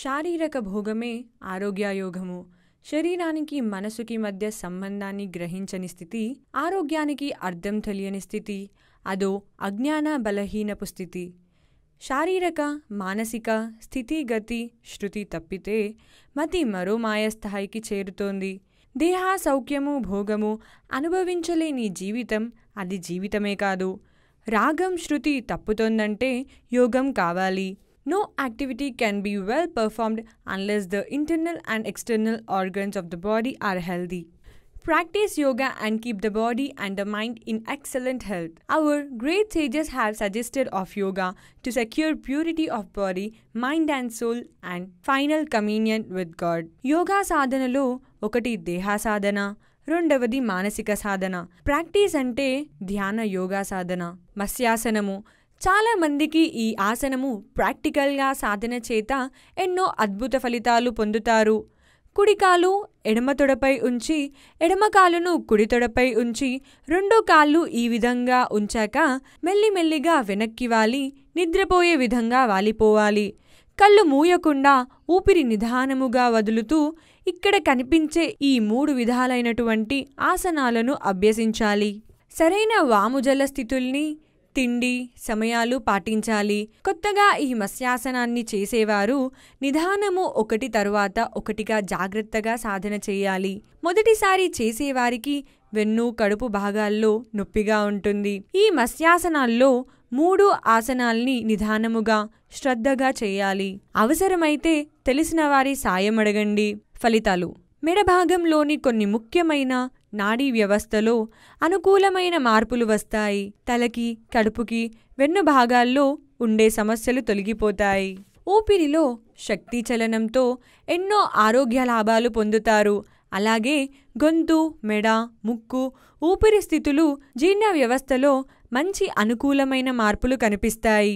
శారీరక భోగమే ఆరోగ్యాయోగము శరీరానికి మనసుకి మధ్య సంబంధాన్ని గ్రహించని స్థితి ఆరోగ్యానికి అర్థం తెలియని స్థితి అదో అజ్ఞాన బలహీనపు స్థితి శారీరక మానసిక స్థితిగతి శృతి తప్పితే మతి మరో మాయస్థాయికి చేరుతోంది దేహా సౌఖ్యము భోగము అనుభవించలేని జీవితం అది జీవితమే కాదు రాగం శృతి తప్పుతోందంటే యోగం కావాలి No activity can be well performed unless the internal and external organs of the body are healthy. Practice yoga and keep the body and the mind in excellent health. Our great sages have suggested of yoga to secure purity of body, mind and soul and final communion with God. Yoga sadhana, ఒకటి దేహ సాధన రెండవది మానసిక సాధన practice అంటే ధ్యాన యోగా సాధన మత్స్యాసనము చాలామందికి ఈ ఆసనము ప్రాక్టికల్గా సాధన చేత ఎన్నో అద్భుత ఫలితాలు పొందుతారు కుడికాలు ఎడమ తొడపై ఉంచి ఎడమకాలును కుడి తొడపై ఉంచి రెండో కాళ్ళు ఈ విధంగా ఉంచాక మెల్లిమెల్లిగా వెనక్కి వాలి నిద్రపోయే విధంగా వాలిపోవాలి కళ్ళు మూయకుండా ఊపిరి నిదానముగా వదులుతూ ఇక్కడ కనిపించే ఈ మూడు విధాలైనటువంటి ఆసనాలను అభ్యసించాలి సరైన వాముజల స్థితుల్ని తిండి సమయాలు పాటించాలి కొత్తగా ఈ మత్స్యాసనాన్ని చేసేవారు నిదానము ఒకటి తరువాత ఒకటిగా జాగ్రత్తగా సాధన చేయాలి మొదటిసారి చేసేవారికి వెన్ను కడుపు భాగాల్లో నొప్పిగా ఉంటుంది ఈ మత్స్యాసనాల్లో మూడు ఆసనాల్ని నిదానముగా శ్రద్ధగా చేయాలి అవసరమైతే తెలిసిన వారి సాయం అడగండి ఫలితాలు మెడభాగంలోని కొన్ని ముఖ్యమైన నాడీ వ్యవస్థలో అనుకూలమైన మార్పులు వస్తాయి తలకి కడుపుకి వెన్ను భాగాల్లో ఉండే సమస్యలు తొలగిపోతాయి ఊపిరిలో శక్తి చలనంతో ఎన్నో ఆరోగ్య లాభాలు పొందుతారు అలాగే గొంతు మెడ ముక్కు ఊపిరి స్థితులు జీర్ణ వ్యవస్థలో మంచి అనుకూలమైన మార్పులు కనిపిస్తాయి